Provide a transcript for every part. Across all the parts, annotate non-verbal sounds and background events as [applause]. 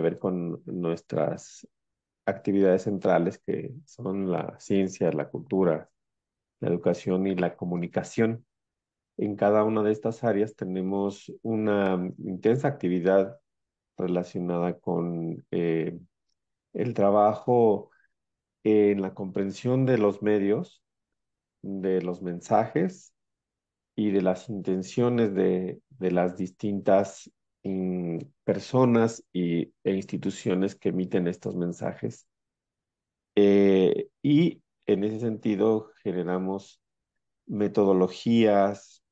ver con nuestras actividades centrales que son la ciencia, la cultura, la educación y la comunicación. En cada una de estas áreas tenemos una intensa actividad relacionada con eh, el trabajo en la comprensión de los medios, de los mensajes y de las intenciones de las distintas Mm, personas e instituciones que emiten estos mensajes. Eh, y en ese sentido generamos metodologías,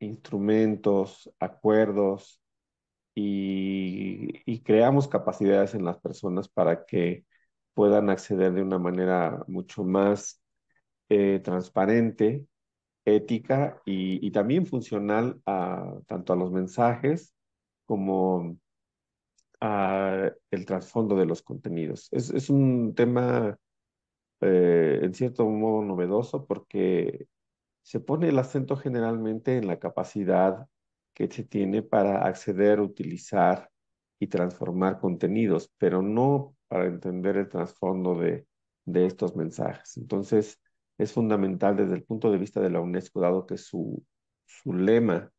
instrumentos, acuerdos y, creamos capacidades en las personas para que puedan acceder de una manera mucho más eh, transparente, ética y, y, también funcional a, tanto a los mensajes como ah, el trasfondo de los contenidos. Es, un tema eh, en cierto modo novedoso porque se pone el acento generalmente en la capacidad que se tiene para acceder, utilizar y transformar contenidos, pero no para entender el trasfondo de, estos mensajes. Entonces, es fundamental desde el punto de vista de la UNESCO, dado que su, su lema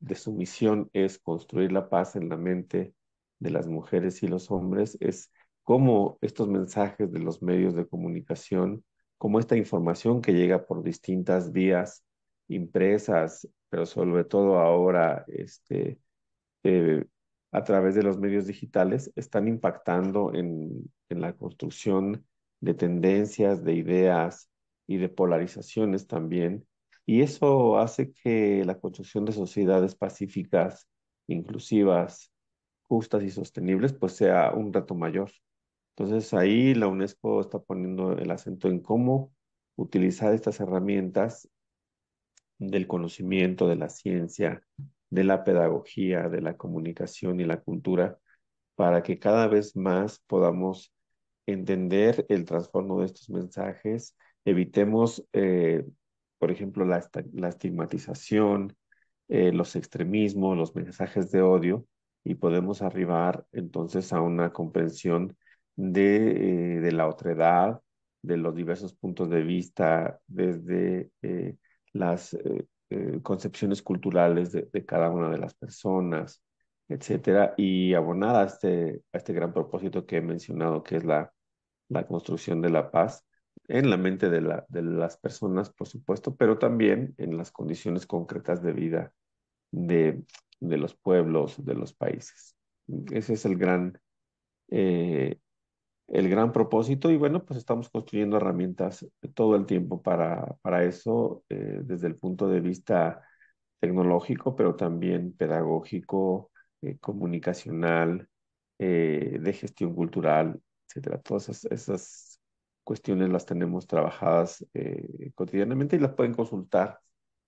de su misión es construir la paz en la mente de las mujeres y los hombres, es cómo estos mensajes de los medios de comunicación, como esta información que llega por distintas vías impresas, pero sobre todo ahora este, eh, a través de los medios digitales, están impactando en la construcción de tendencias, de ideas y de polarizaciones también y eso hace que la construcción de sociedades pacíficas, inclusivas, justas y sostenibles, pues sea un reto mayor. Entonces ahí la UNESCO está poniendo el acento en cómo utilizar estas herramientas del conocimiento, de la ciencia, de la pedagogía, de la comunicación y la cultura, para que cada vez más podamos entender el trasfondo de estos mensajes, evitemos eh, por ejemplo, la, estigmatización, eh, los extremismos, los mensajes de odio, y podemos arribar entonces a una comprensión de, eh, de la otredad, de los diversos puntos de vista, desde eh, las concepciones culturales de, cada una de las personas, etcétera, y abonar a este, a este gran propósito que he mencionado, que es la, la construcción de la paz, en la mente de, las personas, por supuesto, pero también en las condiciones concretas de vida de, los pueblos, de los países. Ese es el gran, eh, el gran propósito y bueno, pues estamos construyendo herramientas todo el tiempo para, eso, eh, desde el punto de vista tecnológico, pero también pedagógico, eh, comunicacional, de gestión cultural, etcétera. Todas esas, esas cuestiones las tenemos trabajadas eh, cotidianamente y las pueden consultar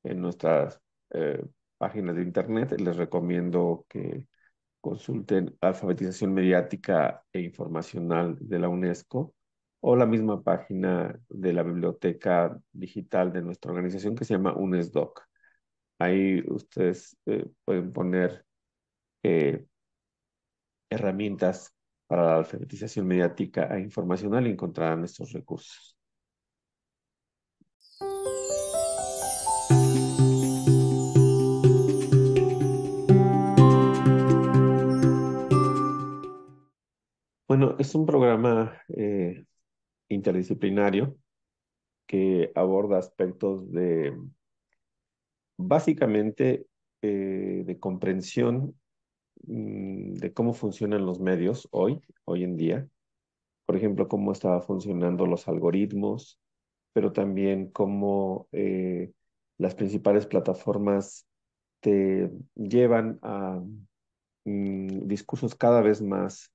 en nuestras eh, páginas de internet. Les recomiendo que consulten Alfabetización Mediática e Informacional de la UNESCO o la misma página de la biblioteca digital de nuestra organización que se llama UNESDOC. Ahí ustedes eh, pueden poner herramientas para la alfabetización mediática e informacional encontrarán estos recursos. Bueno, es un programa eh, interdisciplinario que aborda aspectos de básicamente eh, de comprensión Mm, de cómo funcionan los medios hoy, hoy en día. Por ejemplo, cómo estaban funcionando los algoritmos, pero también cómo eh, las principales plataformas te llevan a mm, discursos cada vez más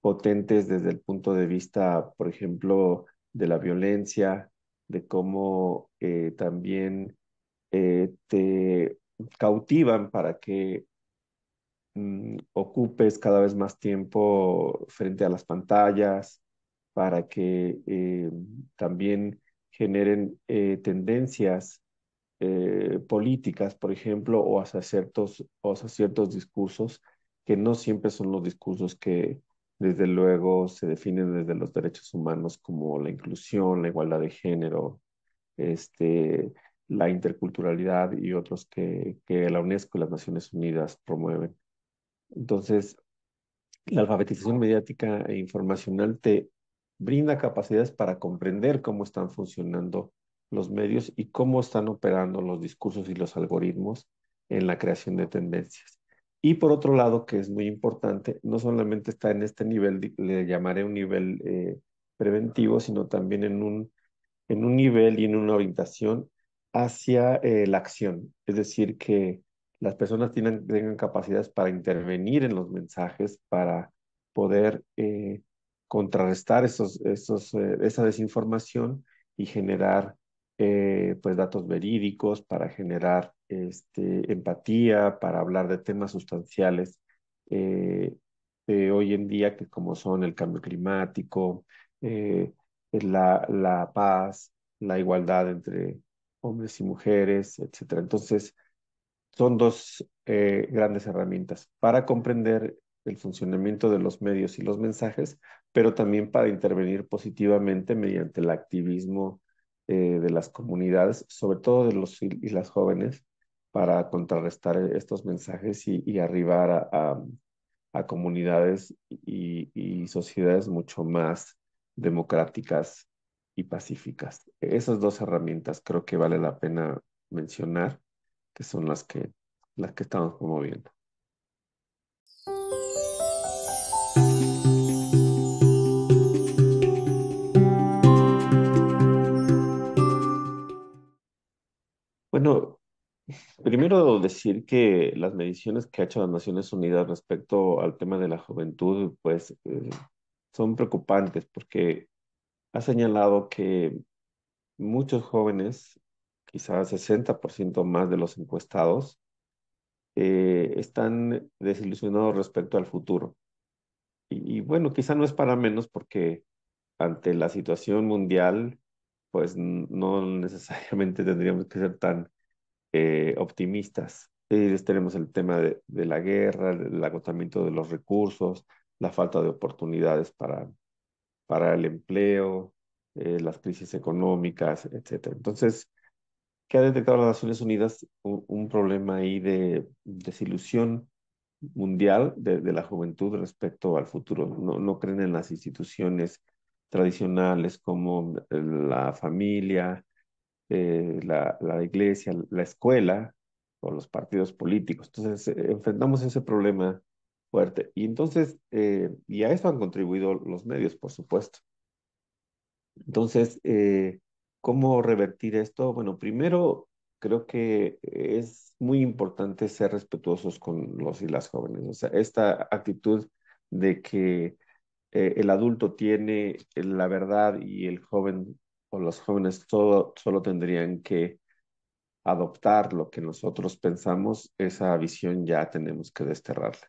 potentes desde el punto de vista, por ejemplo, de la violencia, de cómo eh, también eh, te cautivan para que Mm, ocupes cada vez más tiempo frente a las pantallas para que eh, también generen eh, tendencias eh, políticas, por ejemplo, o hacia, ciertos, o ciertos discursos que no siempre son los discursos que desde luego se definen desde los derechos humanos como la inclusión, la igualdad de género, este, la interculturalidad y otros que la UNESCO y las Naciones Unidas promueven. Entonces, la alfabetización mediática e informacional te brinda capacidades para comprender cómo están funcionando los medios y cómo están operando los discursos y los algoritmos en la creación de tendencias. Y por otro lado, que es muy importante, no solamente está en este nivel, le llamaré un nivel eh, preventivo, sino también en un, en un nivel y en una orientación hacia eh, la acción. Es decir, que las personas tienen, tengan capacidades para intervenir en los mensajes, para poder eh, contrarrestar esos, esos, eh, esa desinformación y generar eh, pues datos verídicos, para generar este, empatía, para hablar de temas sustanciales de hoy en día, que como son el cambio climático, la, la paz, la igualdad entre hombres y mujeres, etc. Entonces, son dos eh, grandes herramientas para comprender el funcionamiento de los medios y los mensajes, pero también para intervenir positivamente mediante el activismo eh, de las comunidades, sobre todo de los y las jóvenes, para contrarrestar eh, estos mensajes y, arribar a, comunidades y, sociedades mucho más democráticas y pacíficas. Esas dos herramientas creo que vale la pena mencionar que son las que, las que estamos promoviendo. Bueno, primero decir que las mediciones que ha hecho las Naciones Unidas respecto al tema de la juventud, pues eh, son preocupantes porque ha señalado que muchos jóvenes quizás 60% más de los encuestados, eh, están desilusionados respecto al futuro. Y, bueno, quizá no es para menos porque ante la situación mundial, pues no necesariamente [laughs] tendríamos que ser tan eh, optimistas. Eh, tenemos el tema de, la guerra, el agotamiento de los recursos, la falta de oportunidades para, para el empleo, eh, las crisis económicas, etc. Entonces, que ha detectado las Naciones Unidas un, problema ahí de desilusión mundial de, la juventud respecto al futuro. No, creen en las instituciones tradicionales como la familia, eh, la, iglesia, la escuela o los partidos políticos. Entonces, eh, enfrentamos ese problema fuerte. Y entonces, eh, y a eso han contribuido los medios, por supuesto. Entonces, eh, ¿Cómo revertir esto? Bueno, primero creo que es muy importante ser respetuosos con los y las jóvenes. O sea, esta actitud de que eh, el adulto tiene la verdad y el joven o los jóvenes todo, solo tendrían que adoptar lo que nosotros pensamos, esa visión ya tenemos que desterrarla.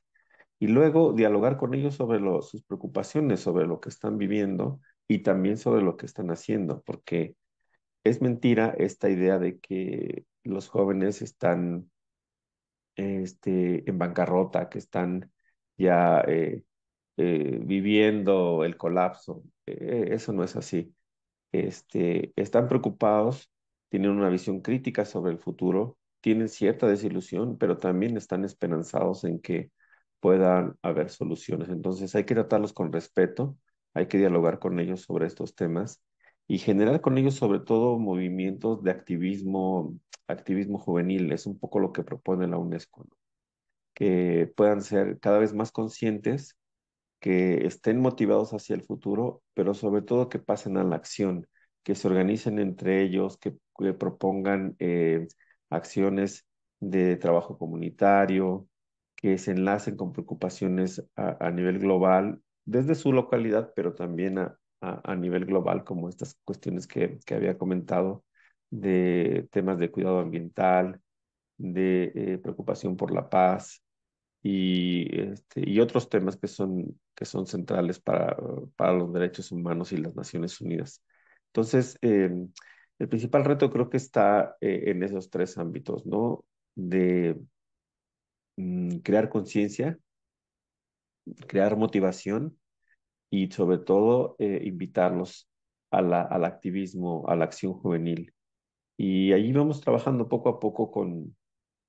Y luego dialogar con ellos sobre sus preocupaciones, sobre lo que están viviendo y también sobre lo que están haciendo, porque es mentira esta idea de que los jóvenes están este, en bancarrota, que están ya eh, eh, viviendo el colapso. E-, e-, eso no es así. Este, están preocupados, tienen una visión crítica sobre el futuro, tienen cierta desilusión, pero también están esperanzados en que puedan haber soluciones. Entonces hay que tratarlos con respeto, hay que dialogar con ellos sobre estos temas y generar con ellos sobre todo movimientos de activismo, activismo juvenil. Es un poco lo que propone la UNESCO, que puedan ser cada vez más conscientes, que estén motivados hacia el futuro, pero sobre todo que pasen a la acción, que se organicen entre ellos, que, propongan eh, acciones de trabajo comunitario, que se enlacen con preocupaciones a nivel global desde su localidad, pero también a, a, nivel global, como estas cuestiones que, había comentado de temas de cuidado ambiental, de eh, preocupación por la paz este, y, otros temas que son, que son centrales para, los derechos humanos y las Naciones Unidas. Entonces, eh, el principal reto creo que está eh, en esos tres ámbitos, ¿no? De mm, crear conciencia, crear motivación y sobre todo eh, invitarlos a al activismo, a la acción juvenil. Y ahí vamos trabajando poco a poco con,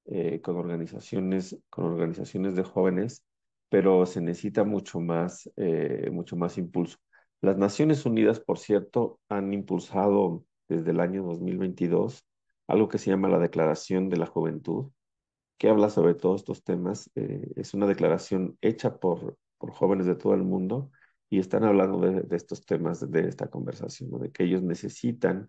eh, con, organizaciones, con organizaciones de jóvenes, pero se necesita mucho más, eh, mucho más impulso. Las Naciones Unidas, por cierto, han impulsado desde el año 2022 algo que se llama la Declaración de la Juventud, que habla sobre todos estos temas. es una declaración hecha por, por jóvenes de todo el mundo y están hablando de, estos temas de, esta conversación, de que ellos necesitan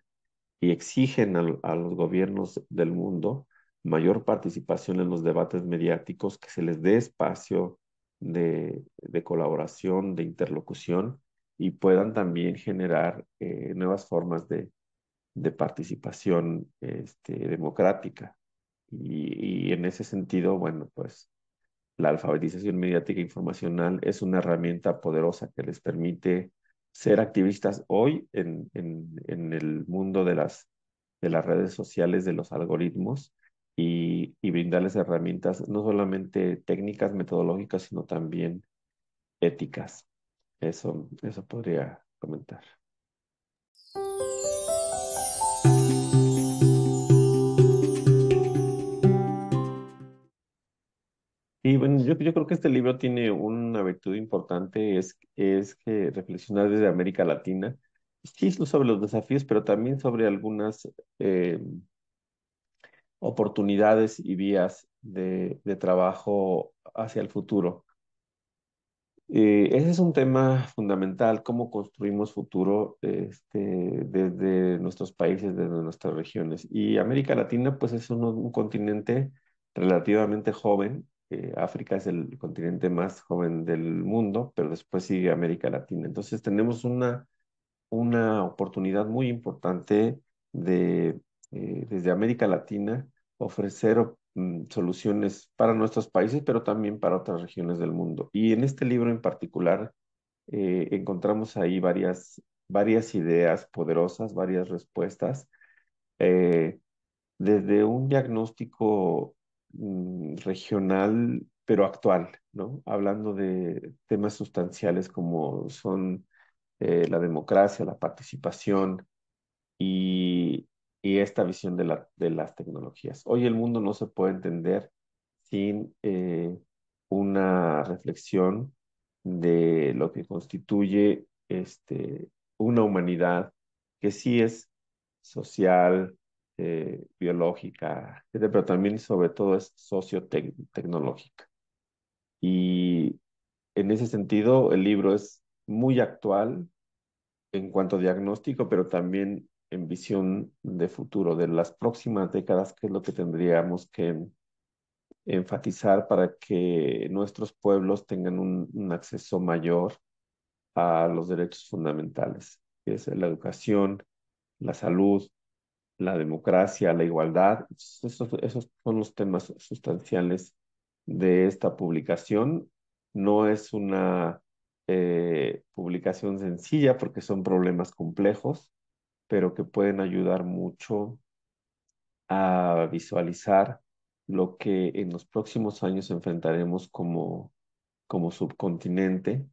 y exigen a, los gobiernos del mundo mayor participación en los debates mediáticos, que se les dé espacio de, colaboración, de interlocución y puedan también generar eh, nuevas formas de, participación este, democrática. y, en ese sentido, bueno, pues la alfabetización mediática informacional es una herramienta poderosa que les permite ser activistas hoy en, el mundo de las, redes sociales, de los algoritmos, y, y, brindarles herramientas no solamente técnicas, metodológicas, sino también éticas. Eso, eso podría comentar. Y bueno, yo, creo que este libro tiene una virtud importante, es, es que reflexionar desde América Latina, sí sobre los desafíos, pero también sobre algunas eh, oportunidades y vías de, trabajo hacia el futuro. Eh, ese es un tema fundamental, cómo construimos futuro este, desde nuestros países, desde nuestras regiones. Y América Latina, pues es un continente relativamente joven eh, África es el continente más joven del mundo, pero después sigue América Latina. Entonces tenemos una, una oportunidad muy importante de, eh, desde América Latina, ofrecer mm, soluciones para nuestros países, pero también para otras regiones del mundo. Y en este libro en particular eh, encontramos ahí varias, varias ideas poderosas, varias respuestas, desde un diagnóstico Mm, regional, pero actual, ¿no? Hablando de temas sustanciales como son eh, la democracia, la participación y, esta visión de, las tecnologías. Hoy el mundo no se puede entender sin eh, una reflexión de lo que constituye este, una humanidad que sí es social, eh, biológica, eh, pero también sobre todo es sociotecnológica. Y en ese sentido, el libro es muy actual en cuanto a diagnóstico, pero también en visión de futuro, de las próximas décadas, que es lo que tendríamos que enfatizar para que nuestros pueblos tengan un, un acceso mayor a los derechos fundamentales, que es la educación, la salud, la democracia, la igualdad. Pues, esos, son los temas sustanciales de esta publicación. No es una eh, publicación sencilla porque son problemas complejos, pero que pueden ayudar mucho a visualizar lo que en los próximos años enfrentaremos como, como subcontinente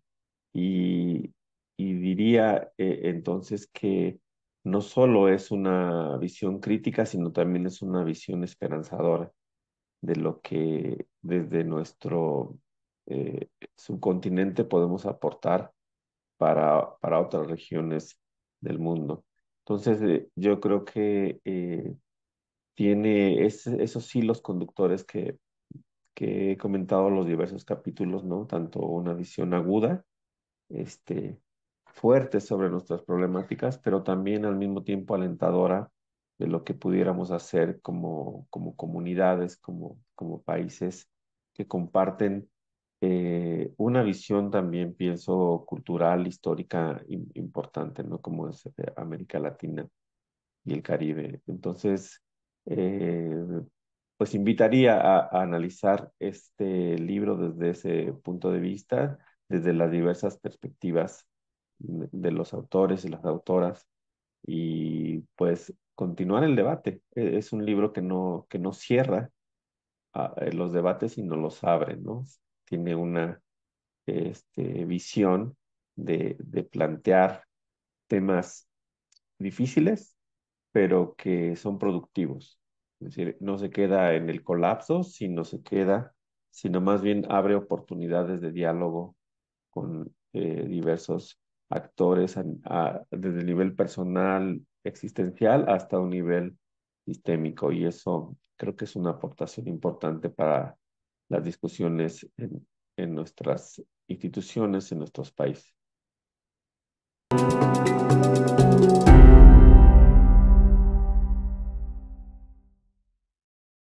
y, diría eh, entonces que no solo es una visión crítica, sino también es una visión esperanzadora de lo que desde nuestro eh, subcontinente podemos aportar para, para otras regiones del mundo. Entonces, eh, yo creo que eh, tiene esos esos los conductores que, que he comentado en los diversos capítulos, ¿no? Tanto una visión aguda, este, fuerte sobre nuestras problemáticas, pero también al mismo tiempo alentadora de lo que pudiéramos hacer como, comunidades, como, como países que comparten eh, una visión también, pienso, cultural, histórica importante, ¿no? Como es eh, América Latina y el Caribe. Entonces, eh, pues invitaría a, analizar este libro desde ese punto de vista, desde las diversas perspectivas de los autores y las autoras y pues continuar el debate. E-, es un libro que no, que no cierra ah, eh, los debates sino los abre, ¿no? Tiene una este, visión de, plantear temas difíciles, pero que son productivos. Es decir, no se queda en el colapso, sino se queda, sino más bien abre oportunidades de diálogo con eh, diversos actores desde el nivel personal, existencial, hasta un nivel sistémico. Y eso creo que es una aportación importante para las discusiones en nuestras instituciones, en nuestros países.